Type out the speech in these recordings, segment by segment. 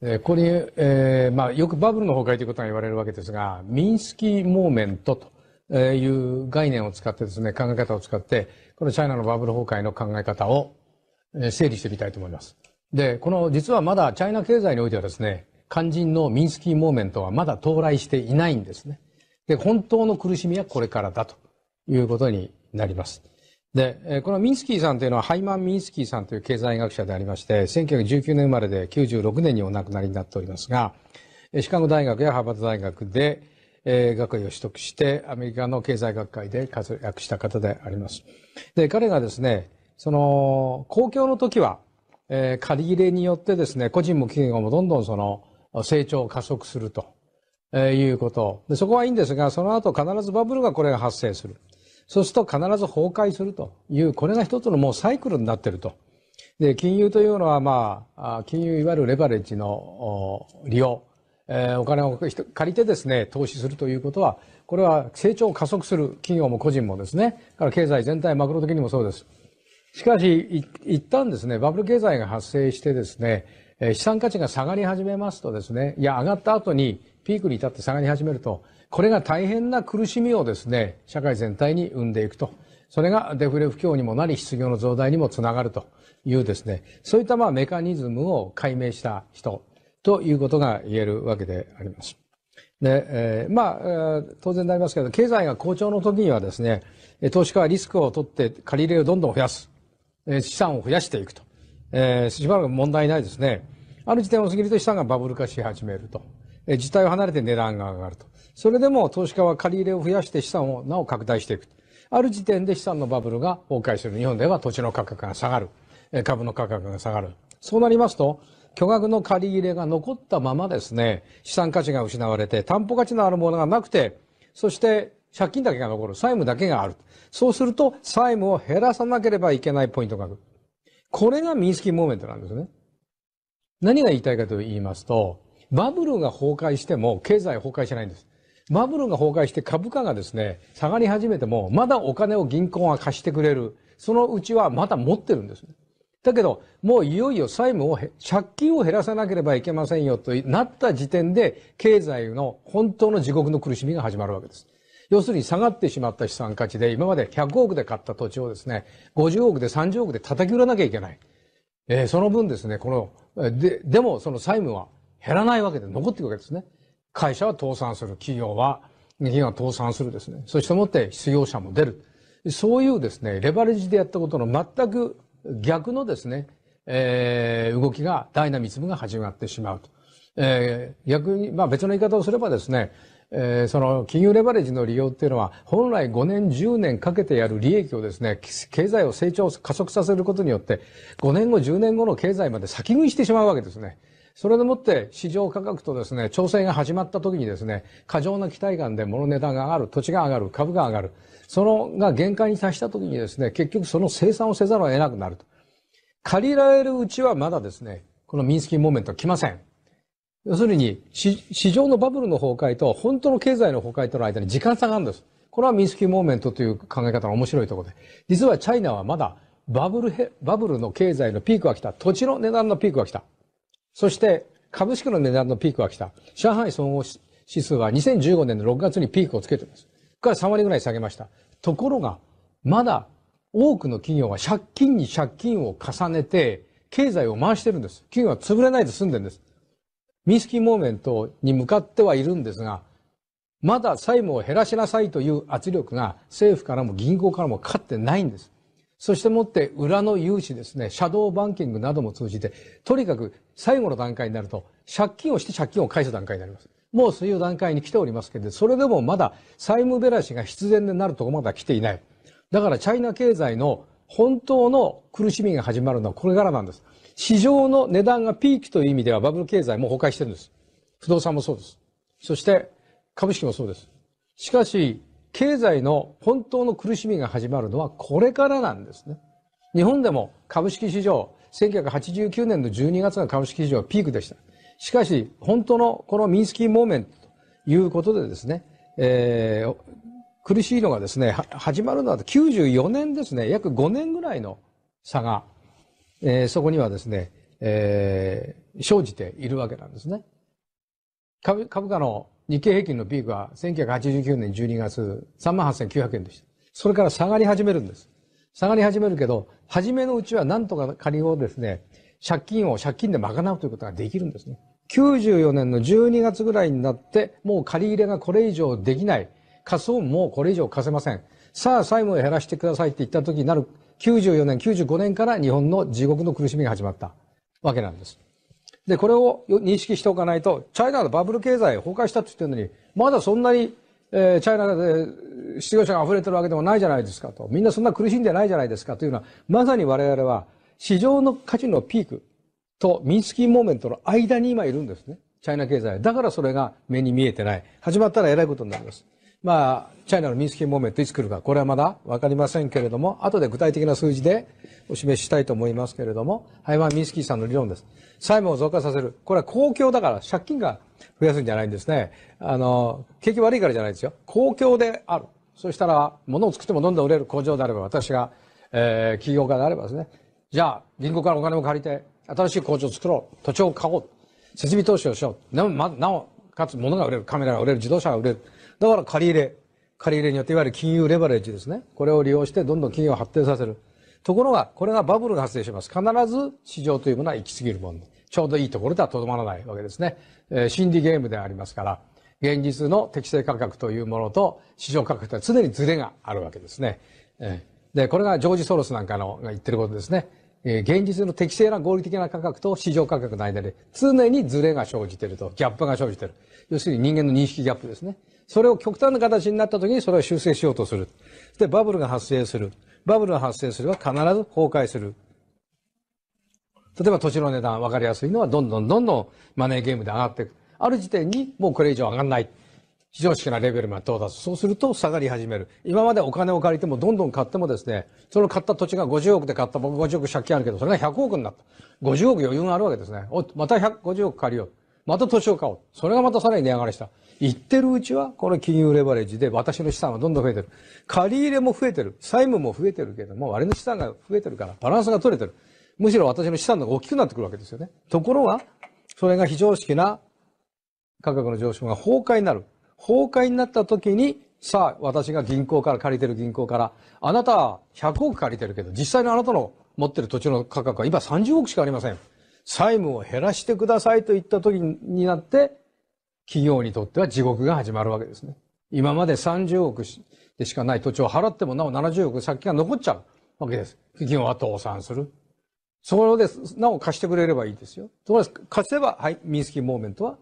ここに、えーまあ、よくバブルの崩壊ということが言われるわけですが、ミンスキー・モーメントという概念を使ってですね、考え方を使って、このチャイナのバブル崩壊の考え方を整理してみたいと思います。で、この実はまだチャイナ経済においてはですね、肝心のミンスキー・モーメントはまだ到来していないんですね。で、本当の苦しみはこれからだということになります。で、このミンスキーさんというのはハイマン・ミンスキーさんという経済学者でありまして、1919年生まれで96年にお亡くなりになっておりますが、シカゴ大学やハーバード大学で、え学位を取得して、アメリカの経済学会で活躍した方であります。で、彼がですね、その、公共の時は、えー、借り入れによってですね、個人も企業もどんどんその、成長を加速すると、えー、いうこと。で、そこはいいんですが、その後必ずバブルがこれが発生する。そうすると必ず崩壊するという、これが一つのもうサイクルになっていると。で、金融というのは、まあ、金融、いわゆるレバレッジの利用、えー、お金を借りてですね、投資するということは、これは成長を加速する企業も個人もですね、から経済全体、マクロ的にもそうです。しかし、一旦ですね、バブル経済が発生してですね、えー、資産価値が下がり始めますとですね、いや、上がった後にピークに至って下がり始めると、これが大変な苦しみをですね、社会全体に生んでいくと。それがデフレ不況にもなり、失業の増大にもつながるというですね、そういったまあメカニズムを解明した人ということが言えるわけであります。で、えー、まあ、えー、当然でありますけど、経済が好調の時にはですね、投資家はリスクを取って借り入れをどんどん増やす、え資産を増やしていくと。えー、しばらく問題ないですね。ある時点を過ぎると資産がバブル化し始めると。えー、自体を離れて値段が上がると。それでも投資家は借り入れを増やして資産をなお拡大していく。ある時点で資産のバブルが崩壊する。日本では土地の価格が下がる。株の価格が下がる。そうなりますと、巨額の借り入れが残ったままですね、資産価値が失われて、担保価値のあるものがなくて、そして借金だけが残る、債務だけがある。そうすると、債務を減らさなければいけないポイントがある。これがミンスキーモーメントなんですね。何が言いたいかと言いますと、バブルが崩壊しても経済崩壊しないんです。バブルが崩壊して株価がですね、下がり始めても、まだお金を銀行が貸してくれる。そのうちはまだ持ってるんですだけど、もういよいよ債務を、借金を減らさなければいけませんよとなった時点で、経済の本当の地獄の苦しみが始まるわけです。要するに下がってしまった資産価値で、今まで100億で買った土地をですね、50億で30億で叩き売らなきゃいけない。えー、その分ですね、この、で、でもその債務は減らないわけで残っていくわけですね。会社は倒産する、企業は、企業は倒産するですね。そしてもって失業者も出る。そういうですね、レバレッジでやったことの全く逆のですね、えー、動きが、ダイナミズムが始まってしまうと。えー、逆に、まあ別の言い方をすればですね、えー、その金融レバレッジの利用っていうのは、本来5年、10年かけてやる利益をですね、経済を成長、加速させることによって、5年後、10年後の経済まで先食いしてしまうわけですね。それでもって市場価格とですね、調整が始まった時にですね、過剰な期待感で物値段が上がる、土地が上がる、株が上がる。そのが限界に達した時にですね、結局その生産をせざるを得なくなると。借りられるうちはまだですね、このミンスキーモーメントは来ません。要するに市、場のバブルの崩壊と本当の経済の崩壊との間に時間差があるんです。これはミンスキーモーメントという考え方の面白いところで。実はチャイナはまだバブルへ、バブルの経済のピークが来た。土地の値段のピークが来た。そして株式の値段のピークが来た。上海総合指数は2015年の6月にピークをつけてます。ここから3割ぐらい下げました。ところが、まだ多くの企業は借金に借金を重ねて、経済を回してるんです。企業は潰れないで済んでるんです。民スキ義モーメントに向かってはいるんですが、まだ債務を減らしなさいという圧力が政府からも銀行からもかかってないんです。そしてもって裏の融資ですね、シャドーバンキングなども通じて、とにかく最後の段階になると、借金をして借金を返す段階になります。もうそういう段階に来ておりますけど、それでもまだ債務減らしが必然でなるとこまだ来ていない。だからチャイナ経済の本当の苦しみが始まるのはこれからなんです。市場の値段がピークという意味ではバブル経済も崩壊してるんです。不動産もそうです。そして株式もそうです。しかし、経済の本当の苦しみが始まるのはこれからなんですね。日本でも株式市場、1989年の12月が株式市場はピークでした。しかし、本当のこのミンスキーモーメントということでですね、えー、苦しいのがですね、始まるのは94年ですね、約5年ぐらいの差がえー、そこにはですね、えー、生じているわけなんですね。株株価の日経平均のピークは1989年12月38,900円でした。それから下がり始めるんです。下がり始めるけど、初めのうちはなんとか借りをですね、借金を借金で賄うということができるんですね。94年の12月ぐらいになって、もう借り入れがこれ以上できない。仮想ももうこれ以上貸せません。さあ、債務を減らしてくださいって言った時になる94年、95年から日本の地獄の苦しみが始まったわけなんです。で、これを認識しておかないと、チャイナのバブル経済崩壊したって言ってるのに、まだそんなに、えー、チャイナで失業者が溢れてるわけでもないじゃないですかと。みんなそんな苦しんでないじゃないですかというのは、まさに我々は市場の価値のピークとミンスキーモーメントの間に今いるんですね。チャイナ経済。だからそれが目に見えてない。始まったらえらいことになります。まあ、チャイナのミンスキーモーメントいつ来るか、これはまだ分かりませんけれども、後で具体的な数字でお示ししたいと思いますけれども、ハイマン・ミンスキーさんの理論です。債務を増加させる。これは公共だから借金が増やすんじゃないんですね。あの、景気悪いからじゃないですよ。公共である。そしたら、物を作ってもどんどん売れる工場であれば、私が、えー、企業家であればですね、じゃあ、銀行からお金を借りて、新しい工場を作ろう。土地を買おう。設備投資をしよう。なお、なおかつ物が売れる。カメラが売れる。自動車が売れる。だから借り入れ。借り入れによっていわゆる金融レバレッジですね。これを利用してどんどん企業を発展させる。ところが、これがバブルが発生します。必ず市場というものは行き過ぎるもの。ちょうどいいところではとどまらないわけですね。えー、心理ゲームでありますから、現実の適正価格というものと市場価格とは常にズレがあるわけですね。えー、で、これがジョージ・ソロスなんかのが言ってることですね。えー、現実の適正な合理的な価格と市場価格の間で常にズレが生じていると、ギャップが生じている。要するに人間の認識ギャップですね。それを極端な形になった時にそれを修正しようとする。で、バブルが発生する。バブルが発生すれば必ず崩壊する。例えば土地の値段分かりやすいのはどんどんどんどんマネーゲームで上がっていく。ある時点にもうこれ以上上がらない。非常識なレベルまで到達。そうすると下がり始める。今までお金を借りてもどんどん買ってもですね、その買った土地が50億で買った僕50億借金あるけど、それが100億になった。50億余裕があるわけですね。お、また150億借りよう。また年を買おう。それがまたさらに値上がりした。言ってるうちは、この金融レバレッジで私の資産はどんどん増えてる。借り入れも増えてる。債務も増えてるけども、割の資産が増えてるから、バランスが取れてる。むしろ私の資産のが大きくなってくるわけですよね。ところが、それが非常識な価格の上昇が崩壊になる。崩壊になった時に、さあ、私が銀行から借りてる銀行から、あなたは100億借りてるけど、実際のあなたの持ってる土地の価格は今30億しかありません。債務を減らしてくださいといった時になって、企業にとっては地獄が始まるわけですね。今まで30億でしかない土地を払ってもなお70億先が残っちゃうわけです。企業は倒産する。そこで、なお貸してくれればいいですよ。ところが貸せば、はい、ミンスキーモーメントは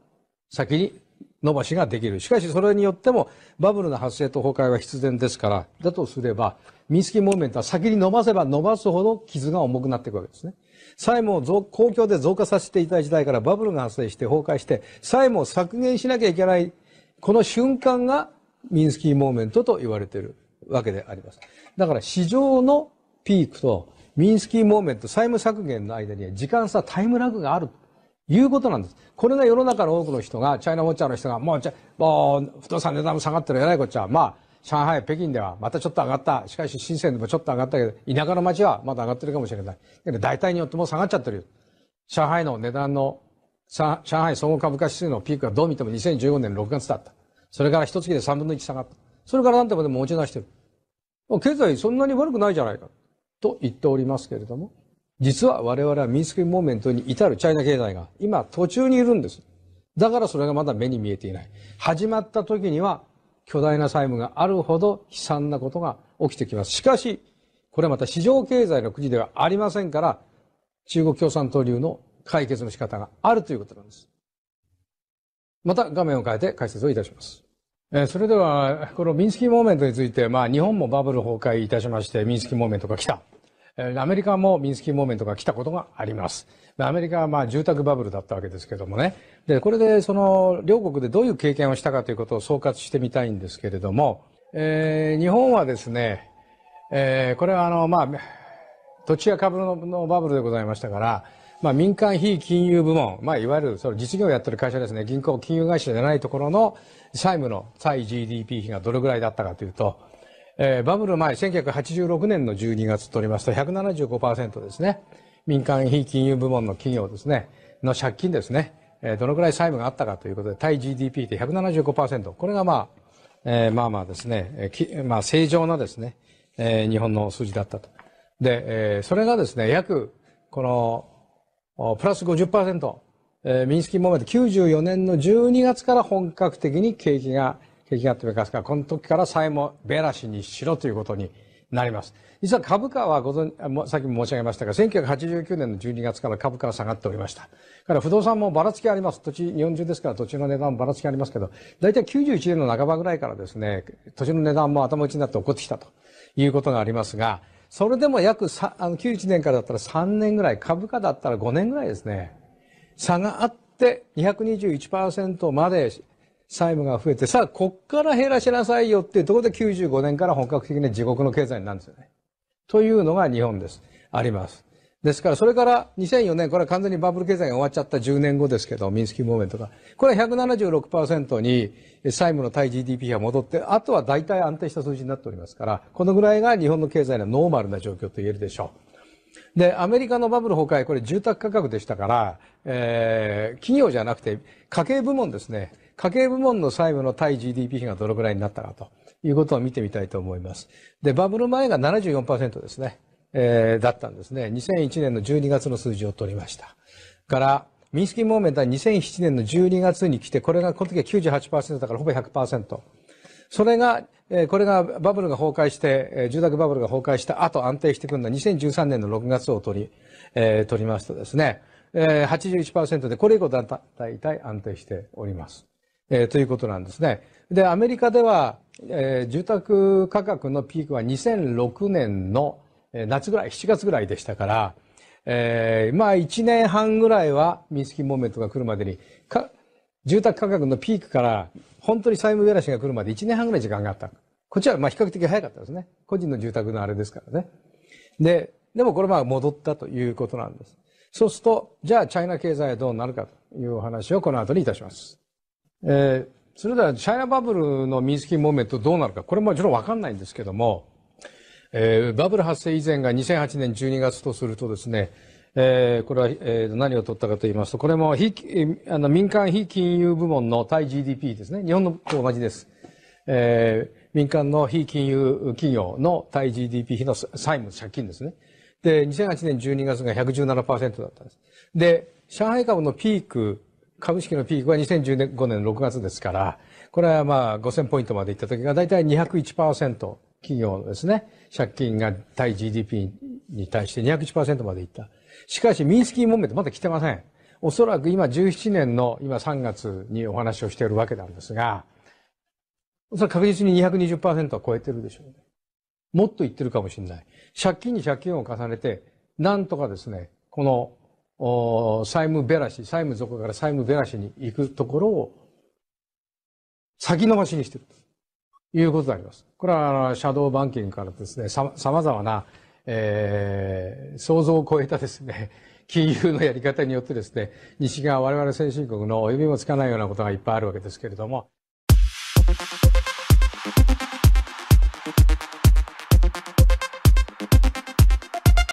先に伸ばしができる。しかしそれによってもバブルの発生と崩壊は必然ですから、だとすれば、民スキーモーメントは先に伸ばせば伸ばすほど傷が重くなっていくわけですね。債務を公共で増加させていた時代からバブルが発生して崩壊して、債務を削減しなきゃいけない、この瞬間がミンスキーモーメントと言われているわけであります。だから市場のピークとミンスキーモーメント、債務削減の間には時間差、タイムラグがある。いうことなんです。これが世の中の多くの人が、チャイナウォッチャーの人が、もう、もう、不動産値段も下がってる偉いこっちゃ。まあ、上海、北京ではまたちょっと上がった。しかし、深センでもちょっと上がったけど、田舎の街はまだ上がってるかもしれない。けど、大体によってもう下がっちゃってるよ。上海の値段の、上海総合株価指数のピークはどう見ても2015年6月だった。それから一月で3分の1下がった。それから何でもでも持ち出してる。経済そんなに悪くないじゃないか。と言っておりますけれども。実は我々は民主主義モーメントに至るチャイナ経済が今途中にいるんです。だからそれがまだ目に見えていない。始まった時には巨大な債務があるほど悲惨なことが起きてきます。しかし、これはまた市場経済の国ではありませんから、中国共産党流の解決の仕方があるということなんです。また画面を変えて解説をいたします。えそれでは、このミンスキーモーメントについて、まあ日本もバブル崩壊いたしまして、ミンスキーモーメントが来た。アメリカもミンスキーモーメントが来たことがあります。アメリカはまあ住宅バブルだったわけですけどもね。で、これでその両国でどういう経験をしたかということを総括してみたいんですけれども、えー、日本はですね、えー、これはあの、まあ、土地や株のバブルでございましたから、まあ、民間非金融部門、まあ、いわゆるその実業をやってる会社ですね、銀行、金融会社じゃないところの債務の対 GDP 比がどれぐらいだったかというと、えー、バブル前、1986年の12月とりますと175%ですね。民間非金融部門の企業ですね、の借金ですね、えー、どのくらい債務があったかということで、対 GDP で175%。これがまあ、えー、まあまあですね、えまあ正常なですね、えー、日本の数字だったと。で、えー、それがですね、約、この、プラス50%、えー、ミンスキーモメント94年の12月から本格的に景気が景気があっかすかこの時から債もべラしにしろということになります。実は株価はご存さっきも申し上げましたが、1989年の12月から株価は下がっておりました。から不動産もばらつきあります。土地、日本中ですから土地の値段もばらつきありますけど、大体91年の半ばぐらいからですね、土地の値段も頭打ちになって起こってきたということがありますが、それでも約あの91年からだったら3年ぐらい、株価だったら5年ぐらいですね、差があって221%まで債務が増えて、さあ、こっから減らしなさいよっていうところで95年から本格的に地獄の経済になるんですよね。というのが日本です。あります。ですから、それから2004年、これは完全にバブル経済が終わっちゃった10年後ですけど、ミンスキーモーメントが。これは176%に債務の対 GDP が戻って、あとは大体安定した数字になっておりますから、このぐらいが日本の経済のノーマルな状況と言えるでしょう。で、アメリカのバブル崩壊、これ住宅価格でしたから、えー、企業じゃなくて家計部門ですね。家計部門の債務の対 GDP 比がどのくらいになったかということを見てみたいと思います。で、バブル前が74%ですね。えー、だったんですね。2001年の12月の数字を取りました。から、ミンスキーモーメントは2007年の12月に来て、これがこの時は98%だからほぼ100%。それが、これがバブルが崩壊して、住宅バブルが崩壊した後安定してくるのは2013年の6月を取り、えー、取りますとですね、えー、81%で、これ以降だ大体安定しております。えー、ということなんですね。で、アメリカでは、えー、住宅価格のピークは2006年の夏ぐらい、7月ぐらいでしたから、えー、まあ1年半ぐらいはミンスキーモーメントが来るまでにか住宅価格のピークから、本当に債務減らしが来るまで1年半ぐらい時間があった。こっちはまあ比較的早かったですね。個人の住宅のあれですからね。で、でもこれまあ戻ったということなんです。そうすると、じゃあチャイナ経済はどうなるかというお話をこの後にいたします。えー、それではチャイナバブルの水ンスモーメントどうなるか、これもちろんわかんないんですけども、えー、バブル発生以前が2008年12月とするとですね、えー、これは、えー、何を取ったかと言いますと、これも非あの民間非金融部門の対 GDP ですね。日本のと同じです。えー、民間の非金融企業の対 GDP 比の債務、借金ですね。で、2008年12月が117%だったんです。で、上海株のピーク、株式のピークは2015年6月ですから、これはまあ5000ポイントまでいった時が大体201%企業のですね、借金が対 GDP に対して201%までいった。しかし、ミンスキー問題ってまだ来てません。おそらく今17年の今3月にお話をしているわけなんですが、それ確実に220%は超えてるでしょうね。もっといってるかもしれない。借金に借金を重ねて、なんとかですね、この、債務べらし、債務底から債務べらしに行くところを先延ばしにしているということであります。これは、シャドーバンキングからですね、さまざまなえー、想像を超えたですね、金融のやり方によってですね、西側我々先進国の及びもつかないようなことがいっぱいあるわけですけれども、